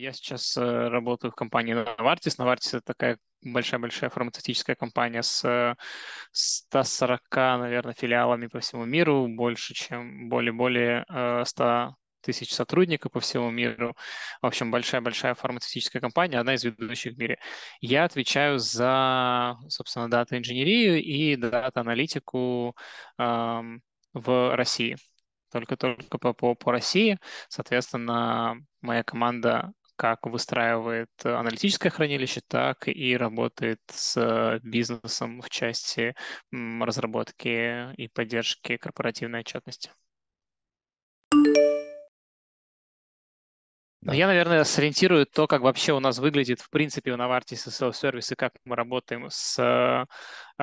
Я сейчас э, работаю в компании Novartis. Novartis — это такая большая-большая фармацевтическая компания с 140, э, наверное, филиалами по всему миру, больше, чем более-более 100 э, тысяч сотрудников по всему миру. В общем, большая-большая фармацевтическая компания, одна из ведущих в мире. Я отвечаю за, собственно, дата-инженерию и дата-аналитику э, в России. Только-только по, по, по России, соответственно, моя команда как выстраивает аналитическое хранилище, так и работает с бизнесом в части разработки и поддержки корпоративной отчетности. Да. Я, наверное, сориентирую то, как вообще у нас выглядит, в принципе, у Novartis self-сервис и как мы работаем с э,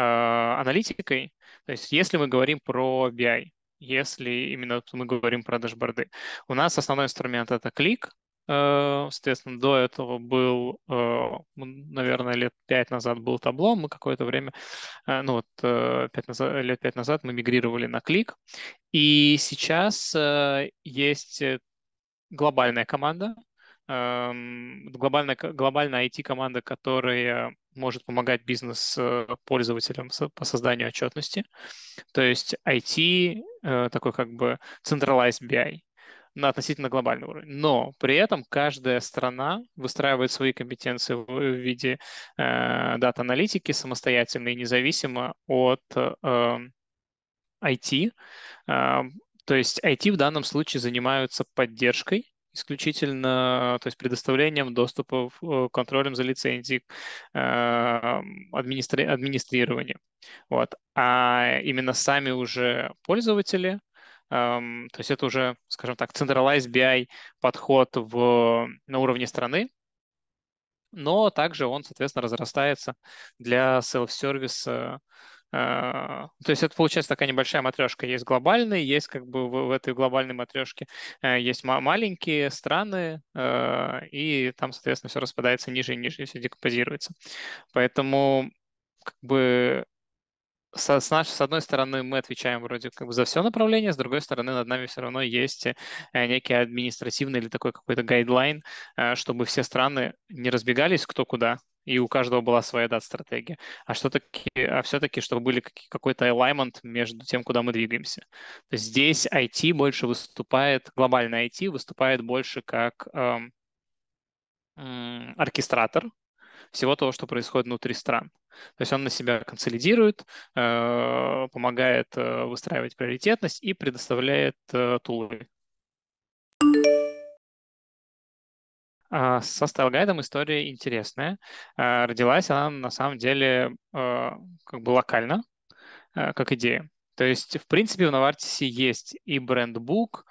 аналитикой. То есть если мы говорим про BI, если именно мы говорим про дашборды. У нас основной инструмент — это клик, Э, соответственно, до этого был, э, наверное, лет пять назад был табло. Мы какое-то время, э, ну вот пять назад, лет пять назад мы мигрировали на клик. И сейчас есть глобальная команда, эм, глобальная, глобальная IT-команда, которая может помогать бизнес-пользователям по созданию отчетности. То есть IT, такой как бы centralized BI на относительно глобальный уровень. Но при этом каждая страна выстраивает свои компетенции в виде э, дата-аналитики самостоятельно и независимо от э, IT. Э, то есть IT в данном случае занимаются поддержкой исключительно, то есть предоставлением доступа, э, контролем за лицензией, эм, администри- администрированием. Вот. А именно сами уже пользователи Um, то есть это уже, скажем так, централизed BI подход в, на уровне страны, но также он, соответственно, разрастается для self-сервиса. Uh, э, э, то есть это получается такая небольшая матрешка. Есть глобальные, есть как бы в, в этой глобальной матрешке uh, есть маленькие страны, uh, и там, соответственно, все распадается ниже и ниже, и все декомпозируется. Поэтому как бы со, с, наш, с одной стороны, мы отвечаем вроде как бы за все направление, с другой стороны, над нами все равно есть э, некий административный или такой какой-то гайдлайн, э, чтобы все страны не разбегались кто куда, и у каждого была своя дат стратегия. А, что таки, а все-таки, чтобы были какой-то alignment между тем, куда мы двигаемся. То есть здесь IT больше выступает, глобальное IT выступает больше как эм, оркестратор всего того, что происходит внутри стран. То есть он на себя консолидирует, э, помогает э, выстраивать приоритетность и предоставляет э, тулы. А, со стайл-гайдом история интересная. А, родилась она на самом деле как бы локально, как идея. То есть, в принципе, в Навартисе есть и брендбук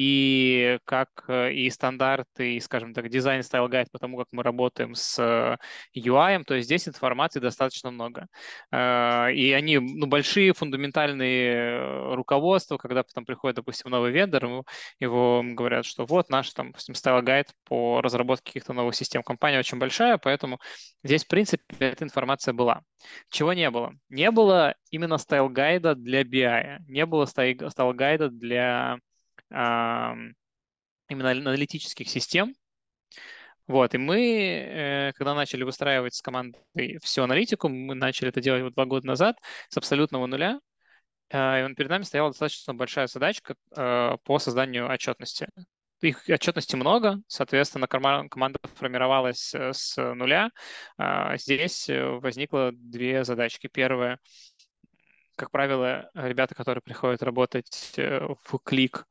и как э, и стандарты, и, скажем так, дизайн стайл гайд по тому, как мы работаем с э, UI, то есть здесь информации достаточно много. Э, и они, ну, большие фундаментальные руководства, когда потом приходит, допустим, новый вендор, ему, его говорят, что вот наш, там, допустим, стайл гайд по разработке каких-то новых систем компании очень большая, поэтому здесь, в принципе, эта информация была. Чего не было? Не было именно стайл-гайда для BI, не было стайл-гайда для именно аналитических систем. Вот, и мы, э, когда начали выстраивать с командой всю аналитику, мы начали это делать вот два года назад с абсолютного нуля, э, и перед нами стояла достаточно большая задачка э, по созданию отчетности. Их отчетности много, соответственно, команда формировалась с нуля. А здесь возникло две задачки. Первая как правило, ребята, которые приходят работать э, в клик,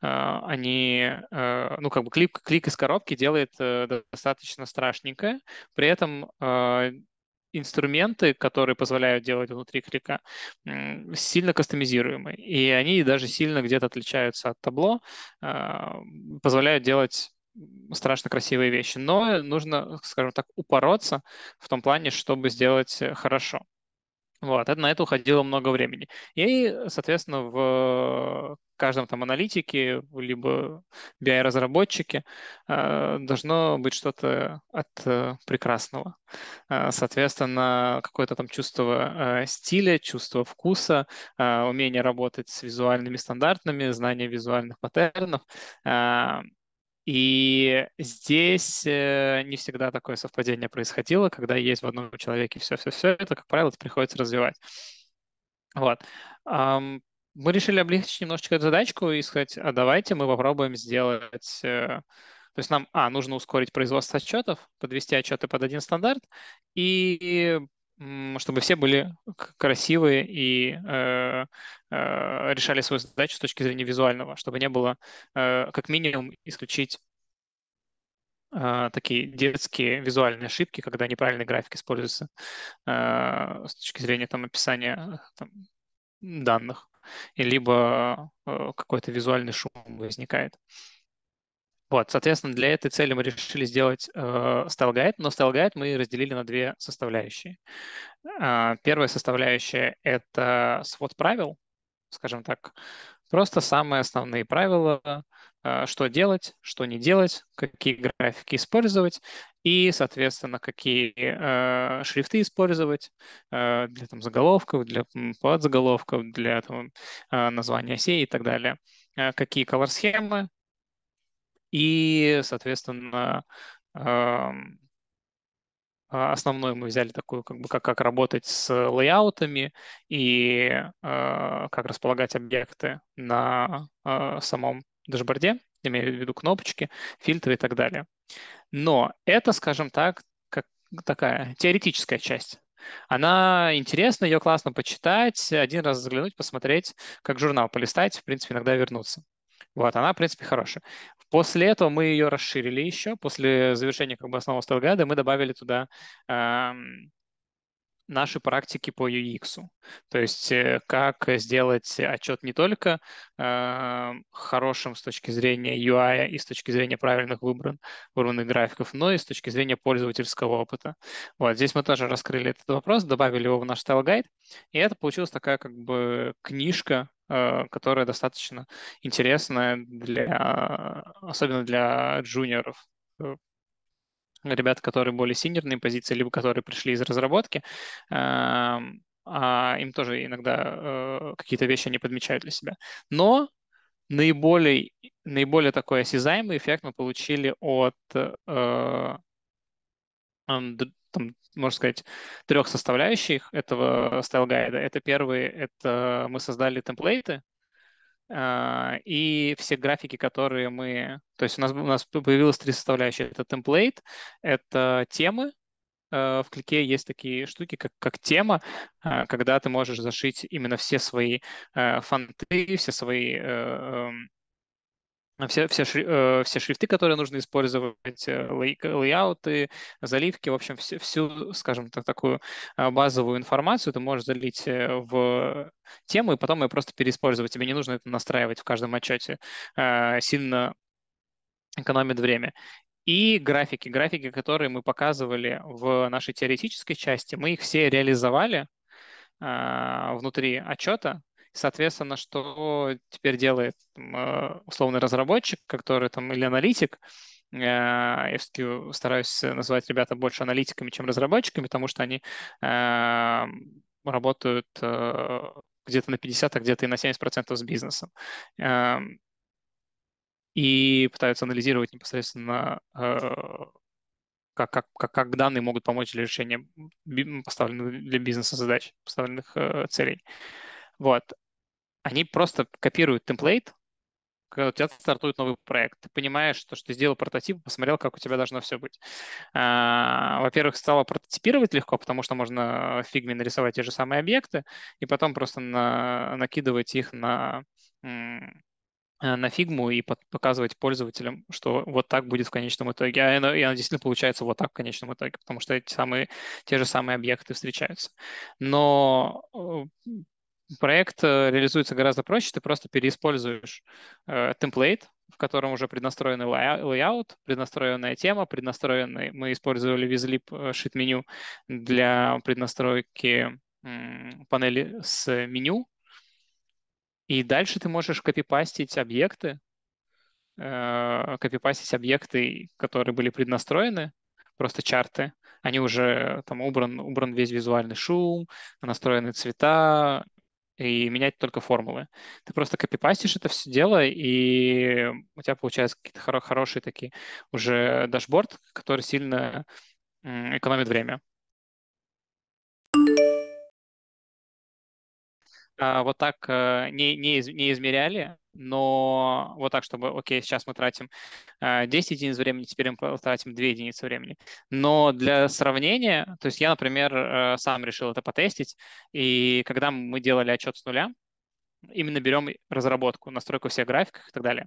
а, они, э, ну, как бы клик, клик из коробки делает э, достаточно страшненькое, при этом а, инструменты, которые позволяют делать внутри клика, сильно кастомизируемы. И они даже сильно где-то отличаются от табло, а, позволяют делать страшно красивые вещи. Но нужно, скажем так, упороться в том плане, чтобы сделать хорошо. Вот, это, на это уходило много времени. И, соответственно, в э, каждом там аналитике, либо BI-разработчике э, должно быть что-то от э, прекрасного. Э, соответственно, какое-то там чувство э, стиля, чувство вкуса, э, умение работать с визуальными стандартами, знание визуальных паттернов. Э, и здесь э, не всегда такое совпадение происходило, когда есть в одном человеке все-все-все, это, как правило, это приходится развивать. Вот. Мы решили облегчить немножечко эту задачку и сказать, а давайте мы попробуем сделать... Э, то есть нам, а, нужно ускорить производство отчетов, подвести отчеты под один стандарт и чтобы все были красивые и э, э, решали свою задачу с точки зрения визуального, чтобы не было, э, как минимум, исключить э, такие детские визуальные ошибки, когда неправильный график используется э, с точки зрения там, описания там, данных, либо какой-то визуальный шум возникает. Вот, соответственно, для этой цели мы решили сделать э, стайлгайд, но стайлгайд мы разделили на две составляющие. Э, первая составляющая — это свод правил, скажем так, просто самые основные правила, э, что делать, что не делать, какие графики использовать и, соответственно, какие э, шрифты использовать э, для там, заголовков, для подзаголовков, для там, э, названия осей и так далее э, какие color-схемы, и, соответственно, а, основное мы взяли такую, как бы, как, как работать с лейаутами и а, как располагать объекты на а, самом дашборде, имею в виду кнопочки, фильтры и так далее. Но это, скажем так, как такая теоретическая часть. Она интересна, ее классно почитать, один раз заглянуть, посмотреть, как журнал полистать, в принципе, иногда вернуться. Вот, она, в принципе, хорошая. После этого мы ее расширили еще. После завершения как бы, основного стелгайда мы добавили туда наши практики по UX. То есть э, как сделать отчет не только э, хорошим с точки зрения UI и с точки зрения правильных выбран, выбранных графиков, но и с точки зрения пользовательского опыта. Вот здесь мы тоже раскрыли этот вопрос, добавили его в наш стайл-гайд, и это получилась такая как бы книжка, э, которая достаточно интересная для, особенно для джуниоров э, ребят, которые более синерные позиции, либо которые пришли из разработки, эм, а им тоже иногда э, какие-то вещи они подмечают для себя. Но наиболее, наиболее такой осязаемый эффект мы получили от, э, там, можно сказать, трех составляющих этого стайл-гайда. Это первый, это мы создали темплейты, а, и все графики, которые мы... То есть у нас, у нас появилось три составляющие. Это темплейт, это темы, а, в клике есть такие штуки, как, как тема, а, когда ты можешь зашить именно все свои фонты, все свои э, эм, а все, все, шри, э, все шрифты, которые нужно использовать, э, лей, лейауты, заливки, в общем, все, всю, скажем так, такую э, базовую информацию ты можешь залить в тему и потом ее просто переиспользовать. Тебе не нужно это настраивать в каждом отчете. сильно экономит время. И графики, графики, которые мы показывали в нашей теоретической части, мы их все реализовали внутри отчета, Соответственно, что теперь делает э, условный разработчик, который там или аналитик, э, я все-таки стараюсь называть ребята больше аналитиками, чем разработчиками, потому что они э, работают где-то на 50, а где-то и на 70% с бизнесом. и пытаются анализировать непосредственно, как, как, как данные могут помочь для решения поставленных для бизнеса задач, поставленных целей. Вот они просто копируют темплейт, когда у тебя стартует новый проект. Ты понимаешь, то, что ты сделал прототип, посмотрел, как у тебя должно все быть. А, во-первых, стало прототипировать легко, потому что можно в фигме нарисовать те же самые объекты и потом просто на, накидывать их на э, на фигму и показывать пользователям, что вот так будет в конечном итоге. И а и оно действительно получается вот так в конечном итоге, потому что эти самые, те же самые объекты встречаются. Но э, проект э, реализуется гораздо проще. Ты просто переиспользуешь э, темплейт, в котором уже преднастроенный layout, преднастроенная тема, преднастроенный... Мы использовали VisLib sheet меню для преднастройки м, панели с меню. И дальше ты можешь копипастить объекты, э, копипастить объекты, которые были преднастроены, просто чарты. Они уже э, там убран, убран весь визуальный шум, настроены цвета, и менять только формулы. Ты просто копипастишь это все дело, и у тебя получается какие-то хоро- хорошие такие уже дашборд, который сильно экономит время. А, вот так э, не, не, не измеряли, но вот так, чтобы, окей, сейчас мы тратим 10 э, единиц времени, теперь мы тратим 2 единицы времени. Но для сравнения, то есть я, например, э, сам решил это потестить, и когда мы делали отчет с нуля, именно берем разработку, настройку всех графиков и так далее,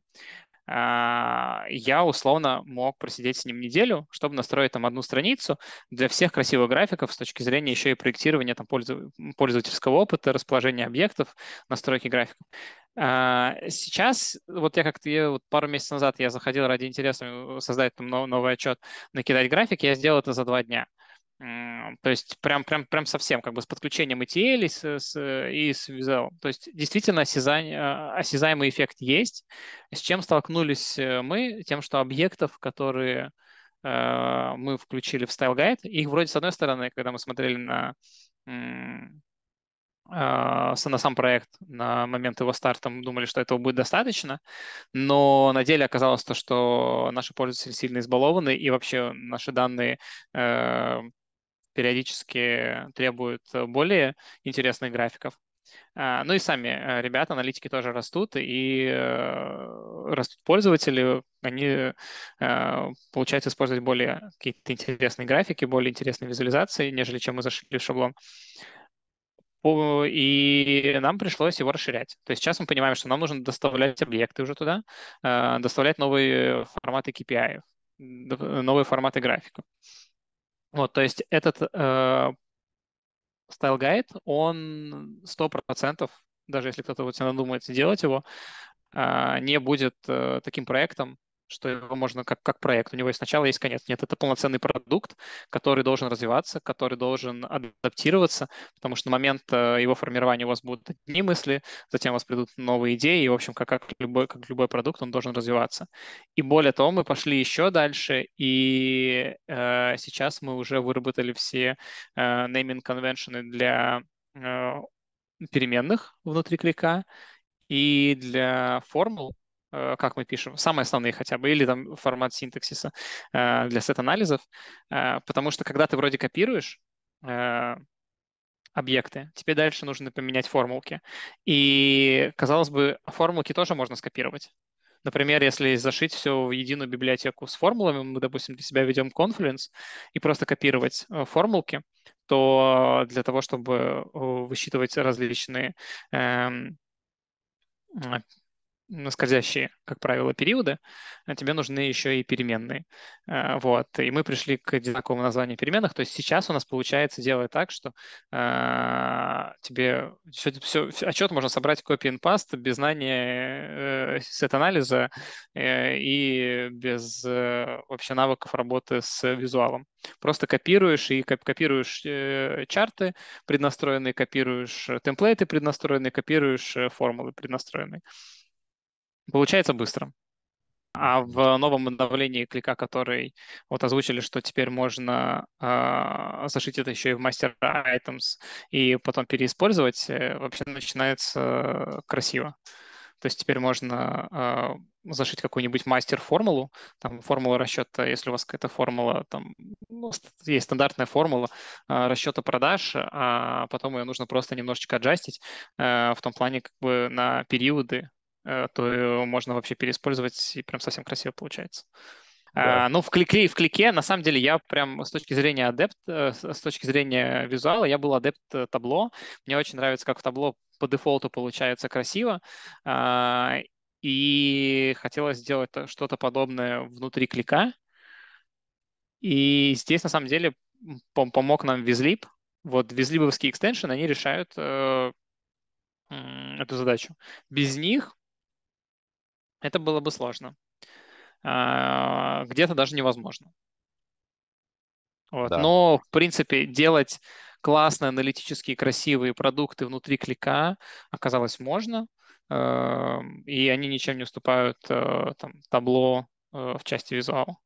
а, я условно мог просидеть с ним неделю, чтобы настроить там одну страницу для всех красивых графиков с точки зрения еще и проектирования там, пользовательского опыта, расположения объектов, настройки графиков. А, сейчас, вот я как-то вот пару месяцев назад я заходил ради интереса э, создать там новый отчет, накидать график, я сделал это за два дня. То есть прям, прям, прям совсем, как бы с подключением ETL и с, с, э, и с Visual. То есть действительно осязаем, а, осязаемый эффект есть. С чем столкнулись э, мы? Тем, что объектов, которые э, мы включили в Style Guide, их вроде с одной стороны, когда мы смотрели на а, на сам проект на момент его старта мы думали, что этого будет достаточно, но на деле оказалось то, что наши пользователи сильно избалованы, и вообще наши данные э, периодически требуют более интересных графиков. А, ну и сами э, ребята, аналитики тоже растут, и э, растут пользователи, они получается использовать более какие-то интересные графики, более интересные визуализации, нежели чем мы зашли в шаблон и нам пришлось его расширять. То есть сейчас мы понимаем, что нам нужно доставлять объекты уже туда, э, доставлять новые форматы KPI, новые форматы графика. Вот, то есть этот э, style guide, он 100%, даже если кто-то вот себе надумает сделать его, э, не будет э, таким проектом, что его можно как, как проект. У него есть начало, есть конец. Нет, это полноценный продукт, который должен развиваться, который должен адаптироваться, потому что на момент э, его формирования у вас будут одни мысли, затем у вас придут новые идеи, и, в общем, как, как, любой, как любой продукт, он должен развиваться. И более того, мы пошли еще дальше, и э, сейчас мы уже выработали все э, naming конвеншены для э, переменных внутри клика и для формул, Э, как мы пишем, самые основные хотя бы, или там формат синтаксиса э, для сет-анализов, э, потому что когда ты вроде копируешь, объекты. Тебе дальше нужно поменять формулки. И, казалось бы, формулки тоже можно скопировать. Например, если зашить все в единую библиотеку с формулами, мы, допустим, для себя ведем Confluence и просто копировать формулки, то для того, чтобы высчитывать различные эм, на скользящие, как правило, периоды, а тебе нужны еще и переменные. А, вот. И мы пришли к одинаковому названию переменных. То есть сейчас у нас получается делать так, что э, тебе все, все, отчет можно собрать copy and paste без знания э, сет-анализа э, и без э, вообще навыков работы с визуалом. Просто копируешь и копируешь э, чарты преднастроенные, копируешь э, темплейты преднастроенные, копируешь э, формулы преднастроенные. Получается быстро. А в новом обновлении клика, который вот озвучили, что теперь можно э, зашить это еще и в мастер items и потом переиспользовать, э, вообще начинается красиво. То есть теперь можно э, зашить какую-нибудь мастер-формулу, там формула расчета, если у вас какая-то формула, там ну, есть стандартная формула э, расчета продаж, а потом ее нужно просто немножечко аджастить э, в том плане как бы на периоды, Э, то э, можно вообще переиспользовать, и прям совсем красиво получается. Да. А, ну, в клике, в клике, на самом деле, я прям с точки зрения адепт, э, с точки зрения визуала, я был адепт табло. Мне очень нравится, как в табло по дефолту получается красиво. А, и хотелось сделать что-то подобное внутри клика. И здесь, на самом деле, пом- помог нам Визлип. Вот визлибовские экстеншены, они решают э, эту задачу. Без них это было бы сложно. А, где-то даже невозможно. Вот. Да. Но, в принципе, делать классные, аналитические, красивые продукты внутри клика оказалось можно. Э, и они ничем не уступают э, там, табло э, в части визуала.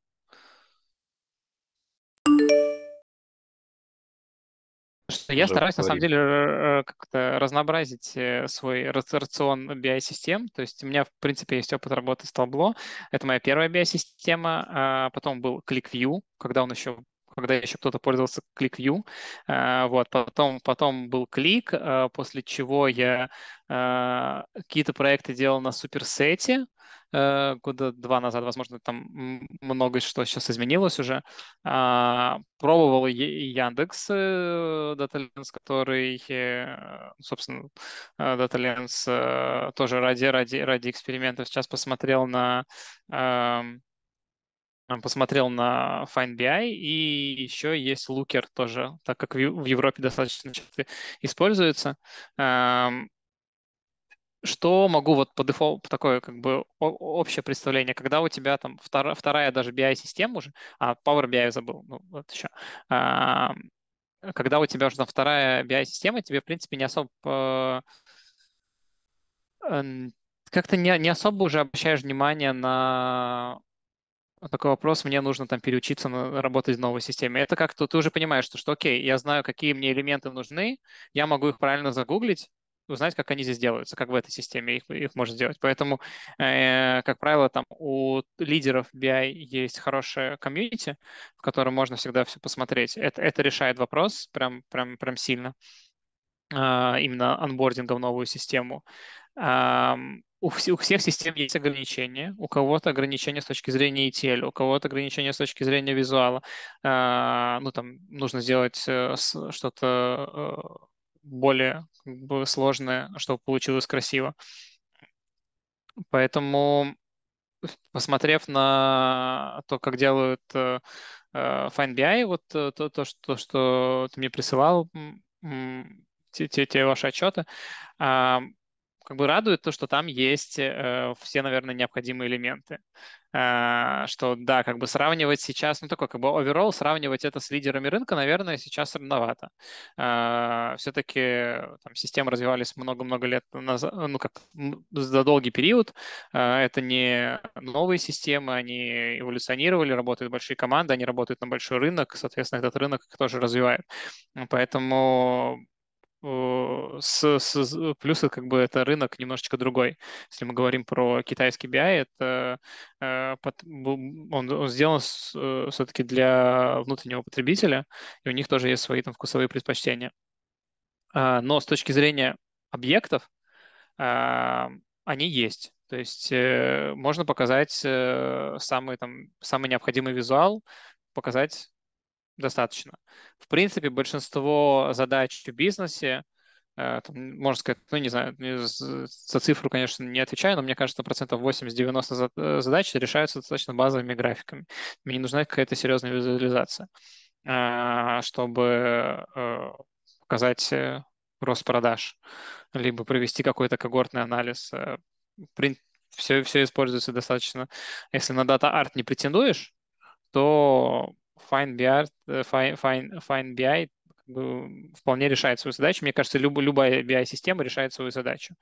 Что я стараюсь, на самом деле, э, как-то разнообразить э, свой рацион BI-систем. То есть у меня, в принципе, есть опыт работы с Tableau. Это моя первая BI-система. А, потом был ClickView, когда он еще когда еще кто-то пользовался ClickView. Э, вот, потом, потом был клик, э, после чего я э, какие-то проекты делал на суперсете года два назад, возможно, там много что сейчас изменилось уже. А, пробовал Яндекс DataLens, который, собственно, DataLens тоже ради, ради, ради экспериментов сейчас посмотрел на эм, посмотрел на FindBI, и еще есть Looker тоже, так как в Европе достаточно часто используется. Что могу вот по дефолту, такое как бы общее представление, когда у тебя там вторая, вторая даже BI-система уже, а Power BI забыл, ну вот еще, когда у тебя уже там вторая BI-система, тебе, в принципе, не особо э, как-то не, не особо уже обращаешь внимание на такой вопрос, мне нужно там переучиться на работать в новой системе. Это как-то ты уже понимаешь, что, что окей, я знаю, какие мне элементы нужны, я могу их правильно загуглить, узнать, как они здесь делаются, как в этой системе их, их можно сделать. Поэтому, э, как правило, там у лидеров BI есть хорошее комьюнити, в котором можно всегда все посмотреть. Это, это решает вопрос прям, прям, прям сильно э, именно анбординга в новую систему у всех, у всех систем есть ограничения. У кого-то ограничения с точки зрения ETL, у кого-то ограничения с точки зрения визуала. А, ну, там нужно сделать э, что-то э, более как бы, сложное, чтобы получилось красиво. Поэтому, посмотрев на то, как делают э, FineBI, вот то, то, что, что ты мне присылал, те, те, те ваши отчеты, а, как бы радует то, что там есть э, все, наверное, необходимые элементы. Э, что, да, как бы сравнивать сейчас, ну, такой, как бы, оверолл, сравнивать это с лидерами рынка, наверное, сейчас рановато. Э, все-таки там, системы развивались много-много лет назад, ну, как за долгий период. Э, это не новые системы, они эволюционировали, работают большие команды, они работают на большой рынок, соответственно, этот рынок тоже развивает. Поэтому с, с, плюс как бы это рынок немножечко другой. Если мы говорим про китайский BI, это э, он, он сделан э, все-таки для внутреннего потребителя, и у них тоже есть свои там вкусовые предпочтения. А, но с точки зрения объектов а, они есть. То есть э, можно показать самый, там, самый необходимый визуал, показать достаточно. В принципе, большинство задач в бизнесе, э, там, можно сказать, ну, не знаю, за цифру, конечно, не отвечаю, но мне кажется, процентов 80-90 э, задач решаются достаточно базовыми графиками. Мне не нужна какая-то серьезная визуализация, а, чтобы э, показать рост продаж, либо провести какой-то когортный анализ. Все, все используется достаточно. Если на дата-арт не претендуешь, то FineBR, э, Fine, Fine, FineBI вполне решает свою задачу. Мне кажется, люб, любая BI-система решает свою задачу.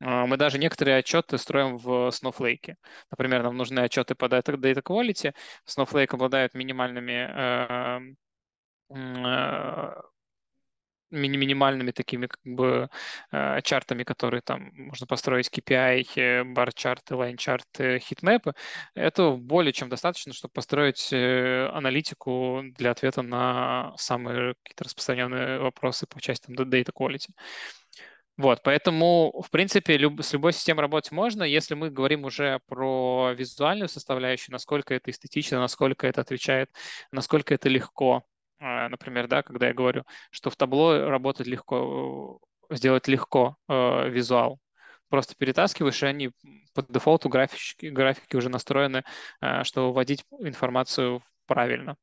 А, мы даже некоторые отчеты строим в Snowflake. Например, нам нужны отчеты по data Quality. Snowflake обладает минимальными э, э, минимальными такими как бы э, чартами, которые там можно построить KPI, э, бар-чарты, лайн-чарты, хитмэпы, Это более чем достаточно, чтобы построить э, аналитику для ответа на самые какие-то распространенные вопросы по части там, data quality. Вот, поэтому, в принципе, люб, с любой системой работать можно. Если мы говорим уже про визуальную составляющую, насколько это эстетично, насколько это отвечает, насколько это легко а, например, да, когда я говорю, что в табло работать легко, э, сделать легко э, визуал. Просто перетаскиваешь, и они по дефолту графики, графики уже настроены, э, что вводить информацию правильно.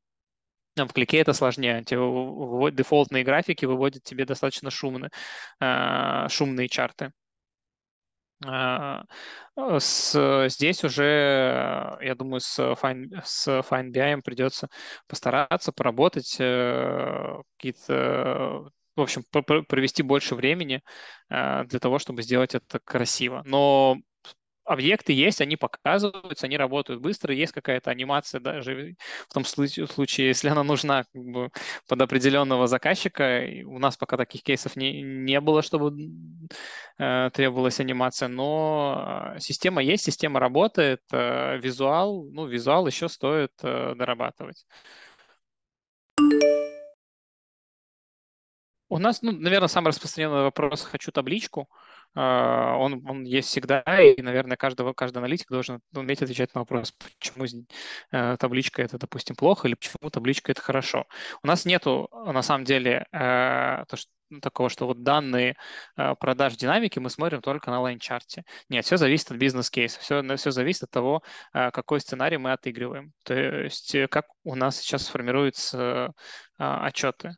В клике это сложнее. Те дефолтные графики выводят тебе достаточно шумные, э, шумные чарты. А, э, с, здесь уже, э, я думаю, с, Fine, с FineBI придется постараться поработать э, какие-то в общем, провести больше времени для того, чтобы сделать это красиво. Но объекты есть, они показываются, они работают быстро, есть какая-то анимация даже в том случае, если она нужна как бы, под определенного заказчика. У нас пока таких кейсов не, не было, чтобы э, требовалась анимация, но э, система есть, система работает, э, визуал, ну, визуал еще стоит э, дорабатывать. У нас, ну, наверное, самый распространенный вопрос «хочу табличку». А, он, он есть всегда, и, наверное, каждого, каждый аналитик должен ну, уметь отвечать на вопрос, почему э, табличка это, допустим, плохо, или почему табличка это хорошо. У нас нету, на самом деле, э, то, что ну, такого, что вот данные э, продаж динамики мы смотрим только на лайн-чарте. Нет, все зависит от бизнес-кейса, все, все зависит от того, какой сценарий мы отыгрываем. То есть как у нас сейчас формируются отчеты.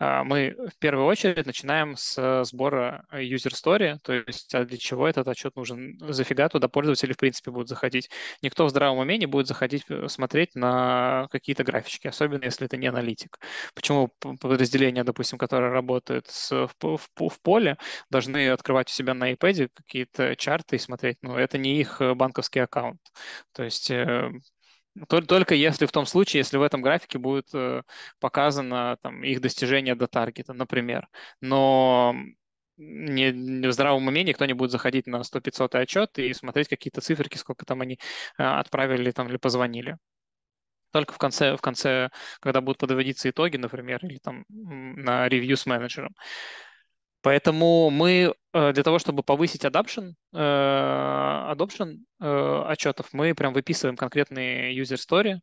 А, мы в первую очередь начинаем с сбора э, user story, то есть а для чего этот отчет нужен, зафига туда пользователи в принципе будут заходить. Никто в здравом уме не будет заходить э, смотреть на какие-то графички, особенно если это не аналитик. Почему подразделения, допустим, которые работают с, в, в, в поле, должны открывать у себя на iPad какие-то чарты и смотреть, но ну, это не их э, банковский аккаунт. То есть только если в том случае, если в этом графике будет э, показано там, их достижение до таргета, например. Но не, не в здравом уме никто не будет заходить на 100-500 отчет и смотреть какие-то циферки, сколько там они э, отправили там, или позвонили. Только в конце, в конце, когда будут подводиться итоги, например, или там на ревью с менеджером. Поэтому мы э, для того, чтобы повысить adoption, э, adoption э, отчетов, мы прям выписываем конкретные user story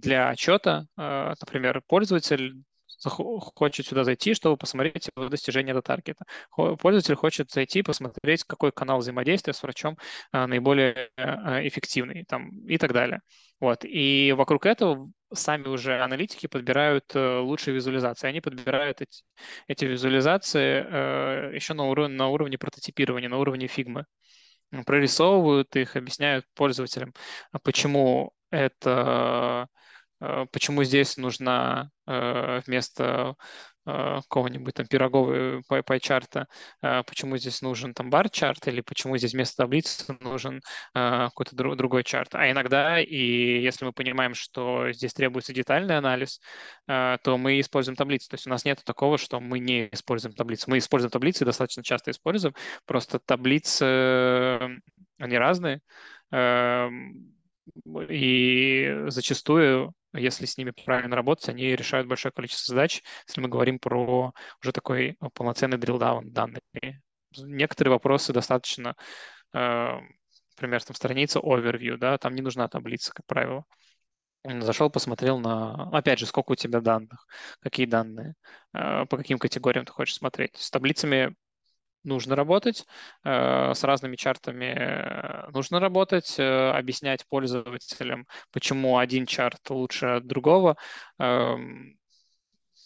для отчета. Например, пользователь хочет сюда зайти, чтобы посмотреть его достижение до таргета. Пользователь хочет зайти, посмотреть, какой канал взаимодействия с врачом а, наиболее э, э, эффективный там, и так далее. Вот. И вокруг этого сами уже аналитики подбирают э, лучшие визуализации. Они подбирают эти, эти визуализации еще на, уровне на уровне прототипирования, на уровне фигмы. Прорисовывают их, объясняют пользователям, а почему это Э, почему здесь нужна э, вместо э, какого-нибудь там пирогового пай-чарта, почему здесь нужен там бар-чарт или почему здесь вместо таблицы нужен какой-то другой чарт. А иногда, и если мы понимаем, что здесь требуется детальный анализ, то мы используем таблицы. То есть у нас нет такого, что мы не используем таблицы. Мы используем таблицы, достаточно часто используем, просто таблицы, они разные, и зачастую если с ними правильно работать, они решают большое количество задач, если мы говорим про уже такой э, полноценный дрилдаун данные. Некоторые вопросы достаточно, эм, например, там страница overview, да, там не нужна таблица, как правило. Зашел, посмотрел на, опять же, сколько у тебя данных, какие данные, э, по каким категориям ты хочешь смотреть. С таблицами нужно работать, э, с разными чартами э, нужно работать, э, объяснять пользователям, почему один чарт лучше другого. Эм,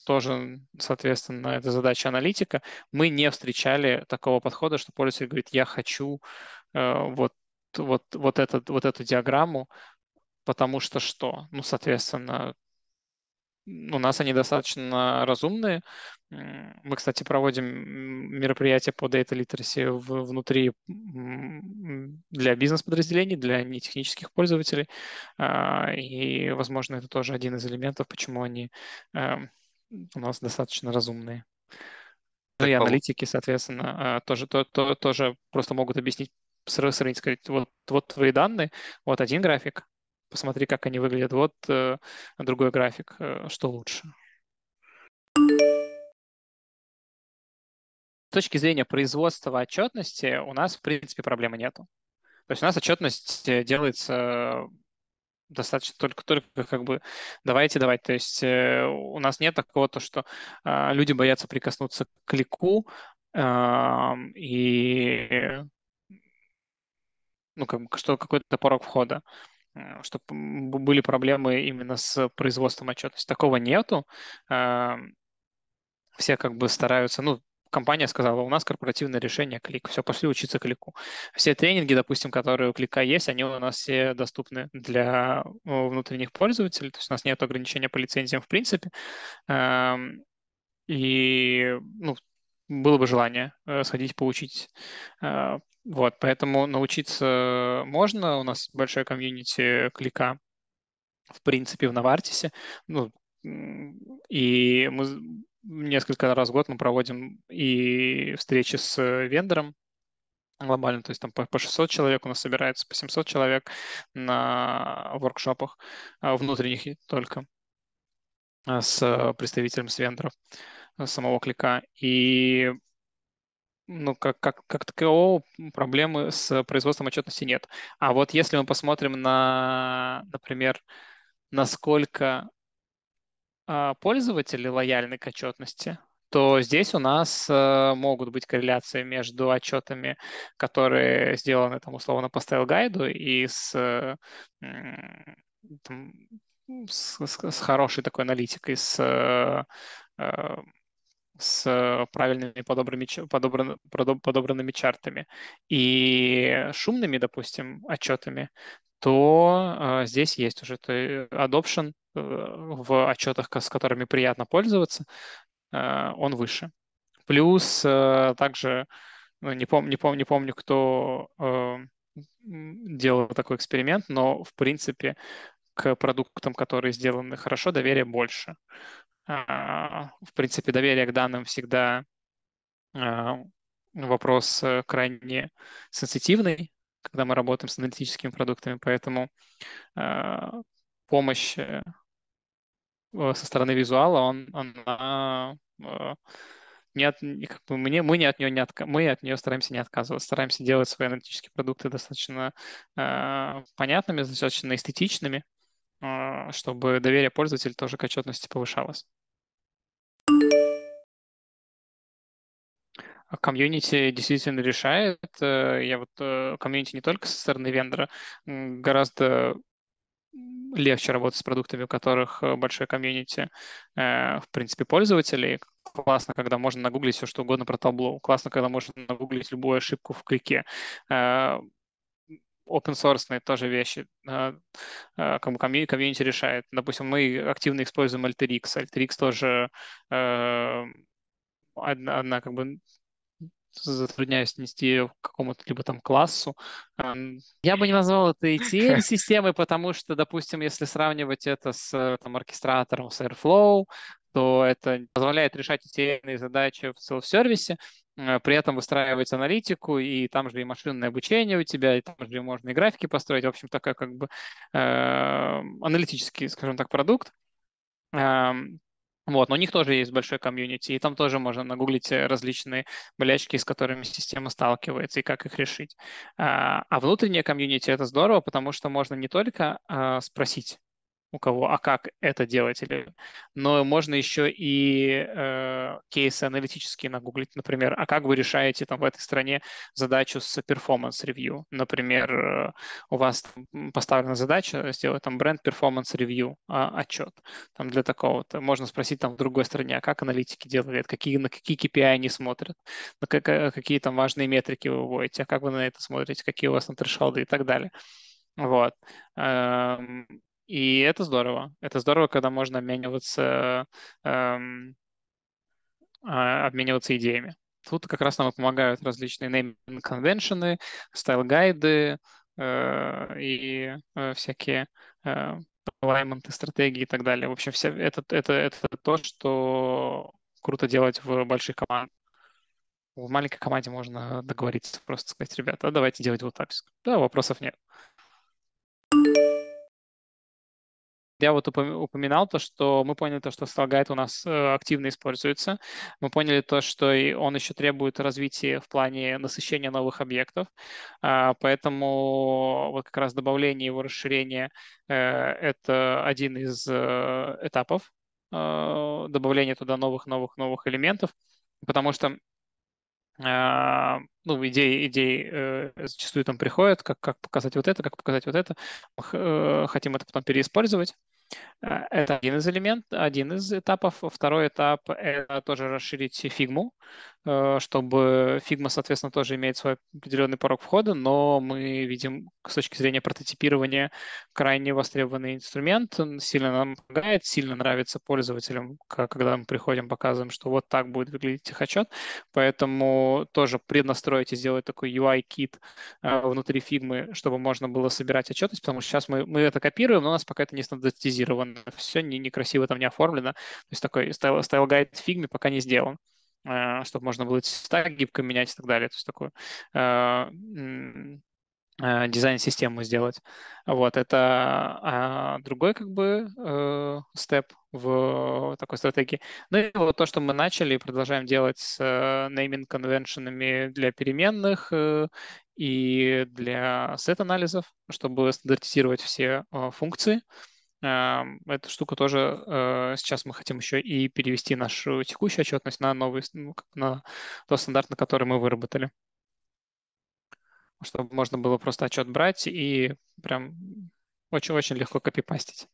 тоже, соответственно, это задача аналитика. Мы не встречали такого подхода, что пользователь говорит, я хочу вот, вот, вот, этот, вот эту диаграмму, потому что что? Ну, соответственно, у нас они достаточно разумные. Мы, кстати, проводим мероприятия по data literacy внутри для бизнес-подразделений, для нетехнических пользователей. А, и, возможно, это тоже один из элементов, почему они а, у нас достаточно разумные. Ну и а аналитики, соответственно, тоже, то, то, тоже просто могут объяснить, сравнить, сказать, вот, вот твои данные, вот один график, посмотри, как они выглядят. Вот э, другой график, э, что лучше. С точки зрения производства отчетности у нас, в принципе, проблемы нету. То есть у нас отчетность э, делается э, достаточно только только как бы давайте давать то есть э, у нас нет такого то что э, люди боятся прикоснуться к лику э, эм, и ну как что какой-то порог входа Э, чтобы были проблемы именно с производством отчетности. Такого нету. А, все как бы стараются, ну, компания сказала, у нас корпоративное решение клик, все, пошли учиться клику. Все тренинги, допустим, которые у клика есть, они у нас все доступны для э, внутренних пользователей, то есть у нас нет ограничения по лицензиям в принципе. А, и ну, было бы желание э, сходить поучить а, вот, поэтому научиться можно. У нас большое комьюнити клика, в принципе, в Навартисе. Ну, и мы несколько раз в год мы проводим и встречи с э, вендором глобально, то есть там по 600 человек у нас собирается, по 700 человек на воркшопах а, внутренних только а, с э, представителем с вендоров э, самого клика. И ну, как, как, как такового проблемы с производством отчетности нет. А вот если мы посмотрим на, например, насколько а, пользователи лояльны к отчетности, то здесь у нас э, могут быть корреляции между отчетами, которые сделаны, там, условно, по стайл-гайду и с, э, там, с, с, с хорошей такой аналитикой, с э, с э, правильными подобранными, подобран, подобранными чартами и шумными, допустим, отчетами, то э, здесь есть уже то adoption э, в отчетах, с которыми приятно пользоваться, э, он выше. Плюс э, также, ну, не, пом, не, пом, не помню, кто э, делал такой эксперимент, но в принципе к продуктам, которые сделаны хорошо, доверие больше. А, в принципе, доверие к данным всегда а, вопрос э, крайне сенситивный, когда мы работаем с аналитическими продуктами, поэтому а, помощь э, со стороны визуала, он, она э, не от, как бы мне, мы, не от нее не отка, мы от нее стараемся не отказываться, стараемся делать свои аналитические продукты достаточно э, понятными, достаточно эстетичными, э, чтобы доверие пользователя тоже к отчетности повышалось. А комьюнити действительно решает. Э, я вот э, комьюнити не только со стороны вендора, гораздо легче работать с продуктами, у которых э, большой комьюнити, в принципе, пользователей. Классно, когда можно нагуглить все, что угодно про табло. Классно, когда можно нагуглить любую ошибку в клике open source тоже вещи, кому комьюнити, комьюнити решает. Допустим, мы активно используем Alteryx. Alteryx тоже одна, одна как бы затрудняюсь нести ее к какому-то либо там классу. Я бы не назвал это ETL-системой, потому что, допустим, если сравнивать это с там, оркестратором, с Airflow, то это позволяет решать ETL задачи в селф-сервисе, э, при этом выстраивать аналитику, и там же и машинное обучение у тебя, и там же и можно и графики построить, в общем, такой как бы э, аналитический, скажем так, продукт. Вот, но у них тоже есть большой комьюнити, и там тоже можно нагуглить э, различные болячки, с которыми система сталкивается, и как их решить. А, а внутреннее комьюнити – это здорово, потому что можно не только а, спросить у кого, а как это делать. Или... Но можно еще и э, кейсы аналитические нагуглить, например, а как вы решаете там в этой стране задачу с performance review. Например, э, у вас поставлена задача сделать там бренд performance review э, отчет там, для такого-то. Можно спросить там в другой стране, а как аналитики делают, какие, на какие KPI они смотрят, на как, какие там важные метрики вы выводите, а как вы на это смотрите, какие у вас там трешалды и так далее. Вот. Эм, и это здорово. Это здорово, когда можно обмениваться, эм, а, обмениваться идеями. Тут как раз нам помогают различные нейминг-конвеншены, стайл-гайды э, и э, всякие э, стратегии и так далее. В общем, все, это, это, это то, что круто делать в больших командах. В маленькой команде можно договориться, просто сказать, ребята, давайте делать вот так. Да, вопросов нет. я вот упоминал то, что мы поняли то, что Stargate у нас э, активно используется. Мы поняли то, что он еще требует развития в плане насыщения новых объектов. А, поэтому вот как раз добавление его расширения э, это один из э, этапов добавления туда новых-новых-новых элементов, потому что а, ну, идеи, идеи зачастую там приходят, как, как показать вот это, как показать вот это. Мы хотим это потом переиспользовать. Э, это один из элементов, один из этапов. Второй этап – это тоже расширить фигму. Э, чтобы Figma, соответственно, тоже имеет свой определенный порог входа, но мы видим с точки зрения прототипирования крайне востребованный инструмент, он сильно нам помогает, сильно нравится пользователям, когда мы приходим, показываем, что вот так будет выглядеть их отчет, поэтому тоже преднастроить и сделать такой UI-кит э, внутри Figma, чтобы можно было собирать отчетность, потому что сейчас мы, мы это копируем, но у нас пока это не стандартизировано, все не, некрасиво там не оформлено, то есть такой стайл-гайд в Figma пока не сделан. Э, чтобы можно было цвета гибко менять и так далее. То есть такую э, э, дизайн-систему сделать. Вот, это а, другой как бы э, степ в такой стратегии. Ну и вот то, что мы начали и продолжаем делать с нейминг конвеншенами для переменных э, и для сет-анализов, чтобы стандартизировать все э, функции. Э, Эм, эта штука тоже э, сейчас мы хотим еще и перевести нашу текущую отчетность на новый, ну, на тот стандарт, на который мы выработали. Чтобы можно было просто отчет брать и прям очень-очень легко копипастить.